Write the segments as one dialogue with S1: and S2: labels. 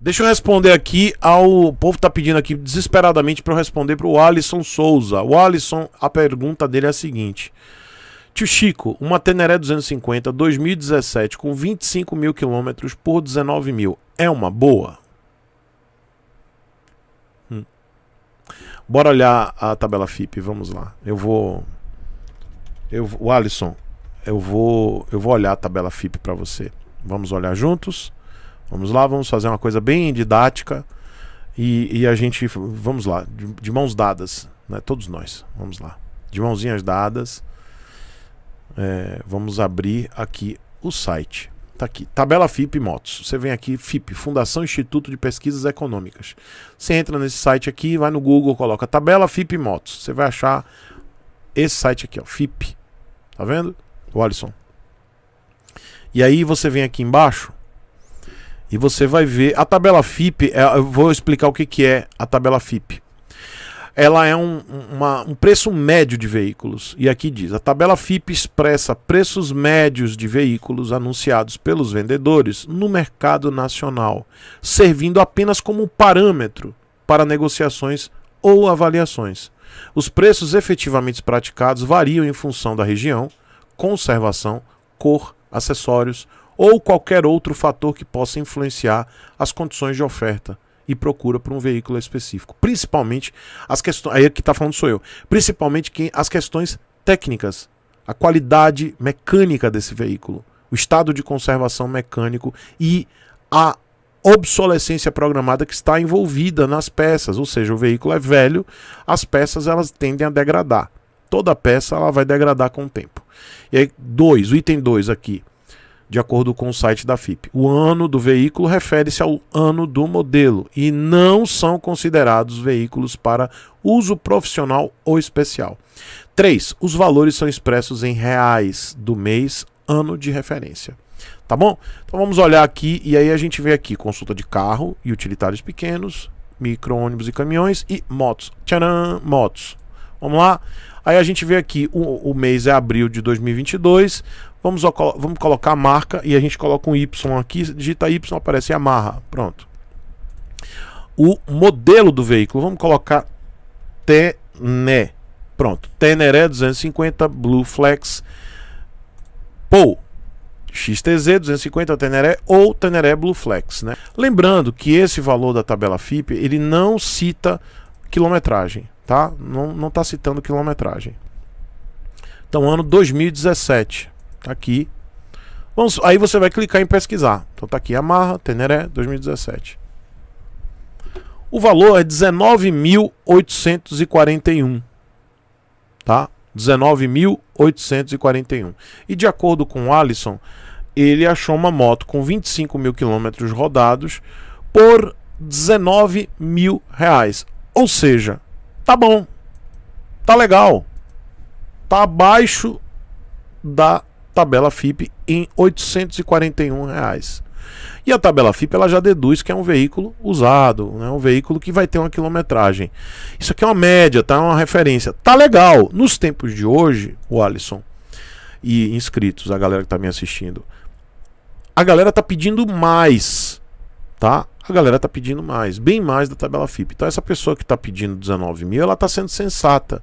S1: Deixa eu responder aqui ao. O povo tá pedindo aqui desesperadamente para eu responder para o Alisson Souza. O Alisson, a pergunta dele é a seguinte: Tio Chico, uma Teneré 250 2017 com 25 mil quilômetros por 19 mil é uma boa? Hum. Bora olhar a tabela FIP, vamos lá. Eu vou. Eu, o Alisson, eu vou, eu vou olhar a tabela FIP para você. Vamos olhar juntos. Vamos lá, vamos fazer uma coisa bem didática e, e a gente, vamos lá, de, de mãos dadas, né? todos nós, vamos lá, de mãozinhas dadas, é, vamos abrir aqui o site. Tá aqui, tabela FIP Motos. Você vem aqui, FIP, Fundação Instituto de Pesquisas Econômicas. Você entra nesse site aqui, vai no Google, coloca tabela FIP Motos. Você vai achar esse site aqui, ó, FIP. Tá vendo? O Alisson. E aí você vem aqui embaixo, e você vai ver. A tabela FIP, é, eu vou explicar o que, que é a tabela FIP. Ela é um, uma, um preço médio de veículos. E aqui diz: a tabela FIP expressa preços médios de veículos anunciados pelos vendedores no mercado nacional, servindo apenas como parâmetro para negociações ou avaliações. Os preços efetivamente praticados variam em função da região, conservação, cor, acessórios, ou qualquer outro fator que possa influenciar as condições de oferta e procura por um veículo específico. Principalmente as questões. Aí é que está falando sou eu. Principalmente as questões técnicas, a qualidade mecânica desse veículo, o estado de conservação mecânico e a obsolescência programada que está envolvida nas peças, ou seja, o veículo é velho, as peças elas tendem a degradar. Toda peça ela vai degradar com o tempo. E aí, dois, o item 2 aqui, de acordo com o site da FIP. O ano do veículo refere-se ao ano do modelo e não são considerados veículos para uso profissional ou especial. 3. Os valores são expressos em reais do mês, ano de referência. Tá bom? Então vamos olhar aqui e aí a gente vê aqui consulta de carro e utilitários pequenos, micro-ônibus e caminhões e motos. Tcharam! Motos. Vamos lá? Aí a gente vê aqui o, o mês é abril de 2022. Vamos, vamos colocar a marca e a gente coloca um Y aqui, digita Y, aparece Yamaha. Pronto. O modelo do veículo, vamos colocar Tené. Pronto, Teneré 250, Blue Flex, Pou. XTZ 250 Teneré ou Teneré Blue Flex, né? Lembrando que esse valor da tabela FIP, ele não cita quilometragem, tá? Não, não tá citando quilometragem. Então, ano 2017. Tá aqui. Vamos, aí você vai clicar em pesquisar. Então tá aqui Yamaha Teneré 2017. O valor é 19.841. Tá? 19.841. E de acordo com o Alisson, ele achou uma moto com 25 mil quilômetros rodados por 19 mil reais. Ou seja, tá bom, tá legal, tá abaixo da tabela FIP em R$ 841. Reais. E a tabela FIP ela já deduz que é um veículo usado, né? um veículo que vai ter uma quilometragem. Isso aqui é uma média, tá? é Uma referência. Tá legal. Nos tempos de hoje, o Alisson e inscritos, a galera que tá me assistindo, a galera tá pedindo mais, tá? A galera tá pedindo mais, bem mais da tabela FIP. Então essa pessoa que tá pedindo 19 mil, ela tá sendo sensata.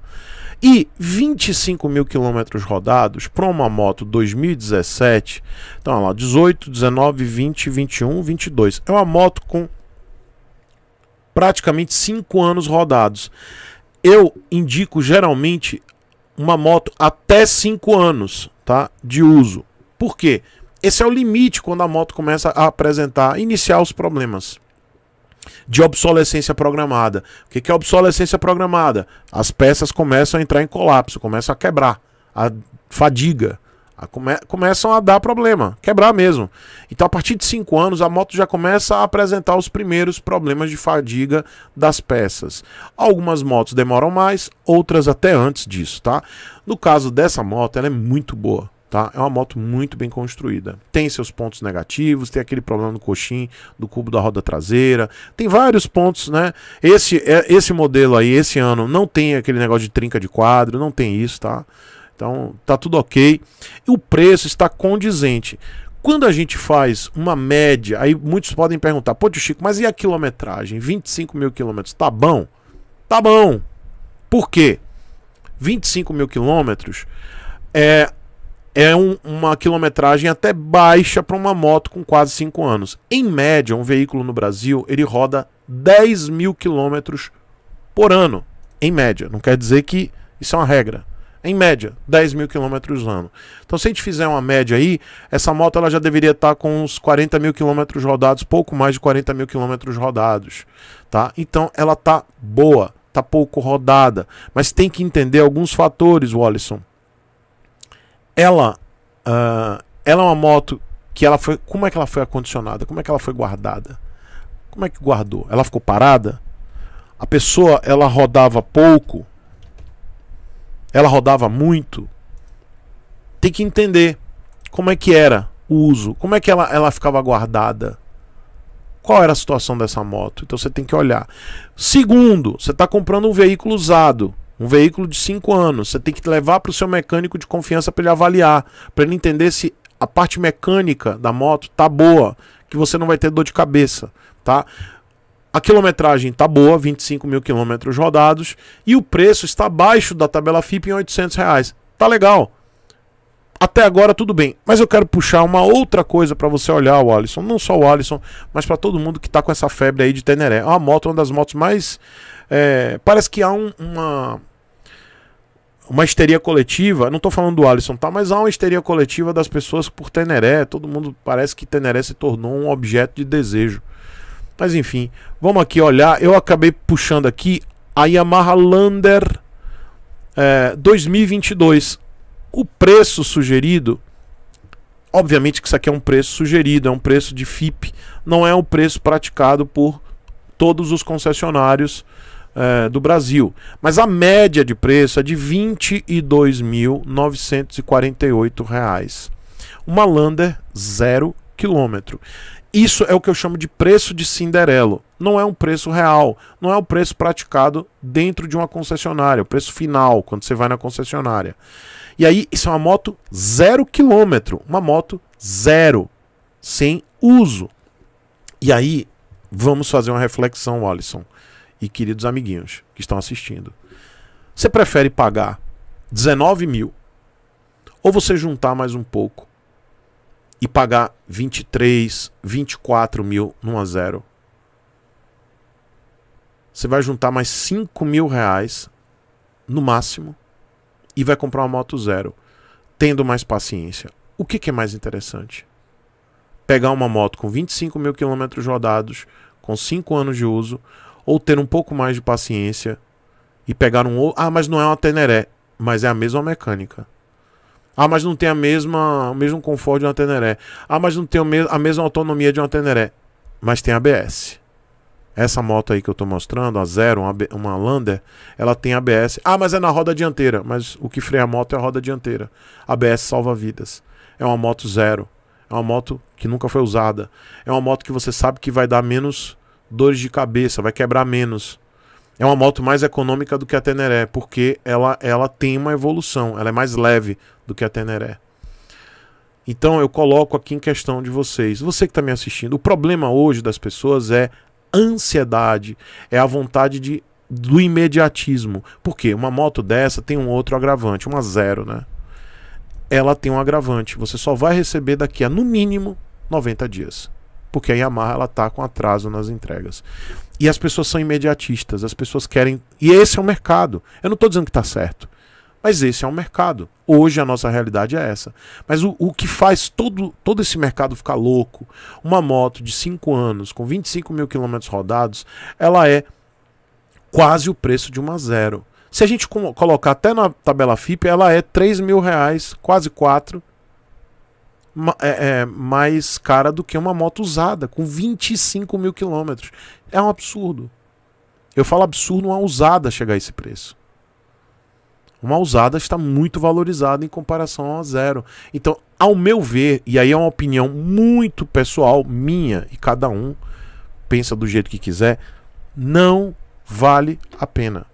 S1: E 25 mil quilômetros rodados para uma moto 2017. Então, olha lá, 18, 19, 20, 21, 22. É uma moto com praticamente 5 anos rodados. Eu indico geralmente uma moto até 5 anos tá, de uso. Por quê? Esse é o limite quando a moto começa a apresentar, iniciar os problemas de obsolescência programada. O que é obsolescência programada? As peças começam a entrar em colapso, começam a quebrar, a fadiga. A come começam a dar problema, quebrar mesmo. Então, a partir de 5 anos, a moto já começa a apresentar os primeiros problemas de fadiga das peças. Algumas motos demoram mais, outras até antes disso, tá? No caso dessa moto, ela é muito boa. Tá? É uma moto muito bem construída. Tem seus pontos negativos, tem aquele problema no coxim, do cubo da roda traseira, tem vários pontos, né? Esse, é, esse modelo aí, esse ano, não tem aquele negócio de trinca de quadro, não tem isso, tá? Então tá tudo ok. E o preço está condizente. Quando a gente faz uma média, aí muitos podem perguntar: Pô, tio Chico, mas e a quilometragem? 25 mil quilômetros, tá bom? Tá bom. Por quê? 25 mil quilômetros é é um, uma quilometragem até baixa para uma moto com quase 5 anos. Em média, um veículo no Brasil ele roda 10 mil quilômetros por ano. Em média. Não quer dizer que isso é uma regra. Em média, 10 mil quilômetros ano. Então, se a gente fizer uma média aí, essa moto ela já deveria estar tá com uns 40 mil quilômetros rodados, pouco mais de 40 mil quilômetros rodados. Tá? Então, ela tá boa, tá pouco rodada. Mas tem que entender alguns fatores, Wallison ela, uh, ela é uma moto que ela foi. Como é que ela foi acondicionada? Como é que ela foi guardada? Como é que guardou? Ela ficou parada? A pessoa ela rodava pouco? Ela rodava muito? Tem que entender como é que era o uso, como é que ela, ela ficava guardada qual era a situação dessa moto. Então você tem que olhar. Segundo, você está comprando um veículo usado. Um veículo de 5 anos. Você tem que levar para o seu mecânico de confiança para ele avaliar, para ele entender se a parte mecânica da moto tá boa, que você não vai ter dor de cabeça, tá? A quilometragem tá boa, 25 mil quilômetros rodados, e o preço está abaixo da tabela FIP em 800 reais. Tá legal até agora tudo bem, mas eu quero puxar uma outra coisa para você olhar o Alisson, não só o Alisson, mas para todo mundo que tá com essa febre aí de Teneré. É uma moto, uma das motos mais é, parece que há um, uma uma histeria coletiva, não tô falando do Alisson, tá, mas há uma histeria coletiva das pessoas por Teneré, todo mundo parece que Teneré se tornou um objeto de desejo. Mas enfim, vamos aqui olhar, eu acabei puxando aqui a Yamaha Lander é, 2022 o preço sugerido, obviamente que isso aqui é um preço sugerido, é um preço de FIP, não é o preço praticado por todos os concessionários é, do Brasil. Mas a média de preço é de R$ 22.948. Uma Lander zero quilômetro. Isso é o que eu chamo de preço de Cinderelo não é um preço real, não é o preço praticado dentro de uma concessionária, o preço final quando você vai na concessionária. E aí, isso é uma moto zero quilômetro, uma moto zero, sem uso. E aí, vamos fazer uma reflexão, Alisson e queridos amiguinhos que estão assistindo. Você prefere pagar 19 mil ou você juntar mais um pouco e pagar 23, 24 mil numa zero? Você vai juntar mais 5 mil reais, no máximo, e vai comprar uma moto zero, tendo mais paciência. O que, que é mais interessante? Pegar uma moto com 25 mil quilômetros rodados, com 5 anos de uso, ou ter um pouco mais de paciência e pegar um. Ah, mas não é uma Teneré, mas é a mesma mecânica. Ah, mas não tem a mesma, o mesmo conforto de uma Teneré. Ah, mas não tem a mesma autonomia de uma Teneré, mas tem ABS. Essa moto aí que eu tô mostrando, a Zero, uma, uma Lander, ela tem ABS. Ah, mas é na roda dianteira. Mas o que freia a moto é a roda dianteira. ABS salva vidas. É uma moto zero. É uma moto que nunca foi usada. É uma moto que você sabe que vai dar menos dores de cabeça, vai quebrar menos. É uma moto mais econômica do que a Teneré, porque ela, ela tem uma evolução, ela é mais leve do que a Teneré. Então eu coloco aqui em questão de vocês, você que está me assistindo, o problema hoje das pessoas é ansiedade, é a vontade de, do imediatismo. Por quê? Uma moto dessa tem um outro agravante, uma zero, né? Ela tem um agravante. Você só vai receber daqui a no mínimo 90 dias. Porque a Yamaha ela tá com atraso nas entregas. E as pessoas são imediatistas, as pessoas querem. E esse é o mercado. Eu não tô dizendo que tá certo. Mas esse é o mercado. Hoje a nossa realidade é essa. Mas o, o que faz todo, todo esse mercado ficar louco, uma moto de 5 anos, com 25 mil quilômetros rodados, ela é quase o preço de uma zero. Se a gente colocar até na tabela FIP, ela é 3 mil reais, quase 4, é, é, mais cara do que uma moto usada, com 25 mil quilômetros. É um absurdo. Eu falo absurdo uma usada chegar a esse preço. Uma usada está muito valorizada em comparação a zero. Então, ao meu ver, e aí é uma opinião muito pessoal, minha, e cada um pensa do jeito que quiser, não vale a pena.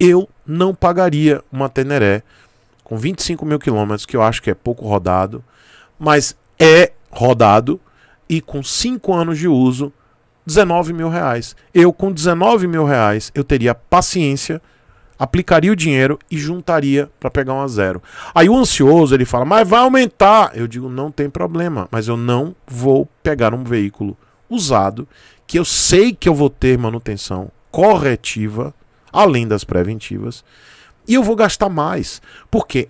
S1: Eu não pagaria uma Teneré com 25 mil quilômetros, que eu acho que é pouco rodado, mas é rodado e com 5 anos de uso, 19 mil reais. Eu com 19 mil reais, eu teria paciência aplicaria o dinheiro e juntaria para pegar um a zero. Aí o ansioso ele fala, mas vai aumentar. Eu digo, não tem problema, mas eu não vou pegar um veículo usado que eu sei que eu vou ter manutenção corretiva, além das preventivas, e eu vou gastar mais, porque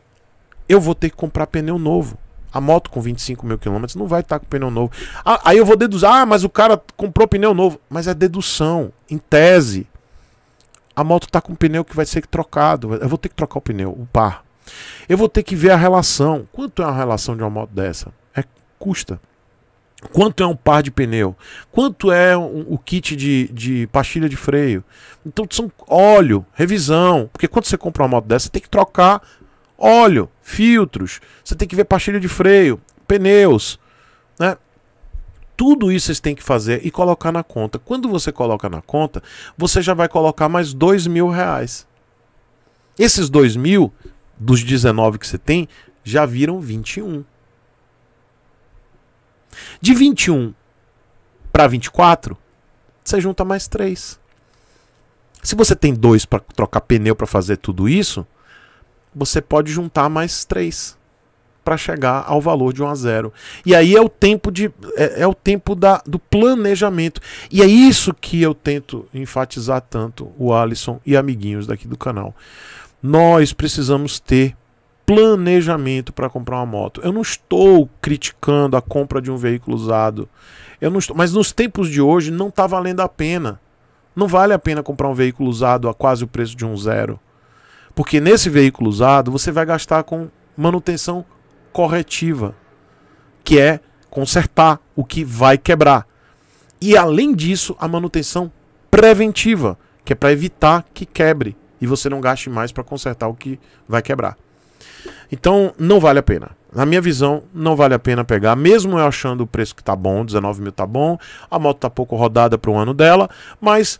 S1: eu vou ter que comprar pneu novo. A moto com 25 mil quilômetros não vai estar tá com pneu novo. aí eu vou deduzir, ah, mas o cara comprou pneu novo. Mas é dedução, em tese. A moto está com um pneu que vai ser trocado. Eu vou ter que trocar o pneu, o par. Eu vou ter que ver a relação. Quanto é a relação de uma moto dessa? É custa. Quanto é um par de pneu? Quanto é um, o kit de, de pastilha de freio? Então são óleo, revisão. Porque quando você compra uma moto dessa, você tem que trocar óleo, filtros, você tem que ver pastilha de freio, pneus. Tudo isso vocês têm que fazer e colocar na conta. Quando você coloca na conta, você já vai colocar mais dois mil reais. Esses dois mil, dos 19 que você tem, já viram 21. De 21 para 24, você junta mais três. Se você tem dois para trocar pneu para fazer tudo isso, você pode juntar mais três para chegar ao valor de 1 a 0. E aí é o tempo de é, é, o tempo da, do planejamento. E é isso que eu tento enfatizar tanto o Alisson e amiguinhos daqui do canal. Nós precisamos ter planejamento para comprar uma moto. Eu não estou criticando a compra de um veículo usado. Eu não estou, mas nos tempos de hoje não está valendo a pena. Não vale a pena comprar um veículo usado a quase o preço de um zero. Porque nesse veículo usado você vai gastar com manutenção corretiva, que é consertar o que vai quebrar. E além disso, a manutenção preventiva, que é para evitar que quebre e você não gaste mais para consertar o que vai quebrar. Então, não vale a pena. Na minha visão, não vale a pena pegar, mesmo eu achando o preço que tá bom, 19 mil tá bom, a moto tá pouco rodada para o ano dela, mas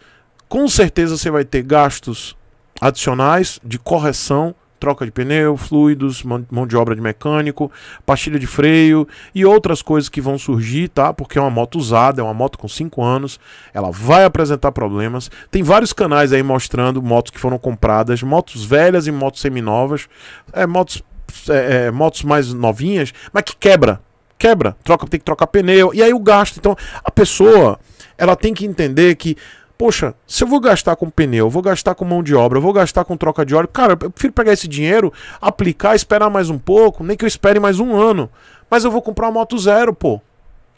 S1: com certeza você vai ter gastos adicionais de correção troca de pneu, fluidos, mão de obra de mecânico, pastilha de freio e outras coisas que vão surgir, tá? Porque é uma moto usada, é uma moto com 5 anos, ela vai apresentar problemas. Tem vários canais aí mostrando motos que foram compradas, motos velhas e motos seminovas, é, motos, é, é, motos mais novinhas, mas que quebra, quebra, troca, tem que trocar pneu, e aí o gasto. Então, a pessoa, ela tem que entender que poxa, se eu vou gastar com pneu, vou gastar com mão de obra, vou gastar com troca de óleo, cara, eu prefiro pegar esse dinheiro, aplicar, esperar mais um pouco, nem que eu espere mais um ano. Mas eu vou comprar uma moto zero, pô.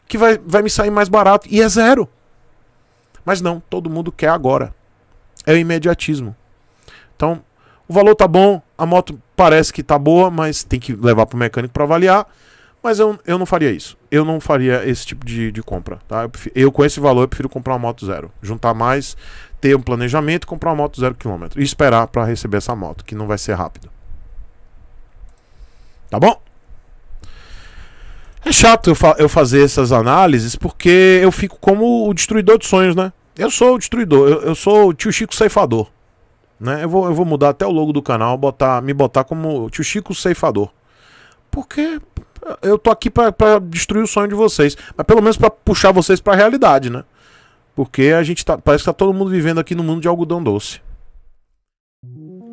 S1: Que vai, vai me sair mais barato. E é zero. Mas não, todo mundo quer agora. É o imediatismo. Então, o valor tá bom, a moto parece que tá boa, mas tem que levar pro mecânico para avaliar. Mas eu, eu não faria isso. Eu não faria esse tipo de, de compra. Tá? Eu, prefiro, eu, com esse valor, eu prefiro comprar uma moto zero. Juntar mais, ter um planejamento, comprar uma moto zero quilômetro. E esperar para receber essa moto, que não vai ser rápido. Tá bom? É chato eu, fa eu fazer essas análises porque eu fico como o destruidor de sonhos, né? Eu sou o destruidor, eu, eu sou o tio Chico ceifador. Né? Eu, vou, eu vou mudar até o logo do canal, botar, me botar como tio Chico ceifador. Porque eu tô aqui para destruir o sonho de vocês, mas pelo menos para puxar vocês para a realidade, né? Porque a gente tá, parece que tá todo mundo vivendo aqui no mundo de algodão doce.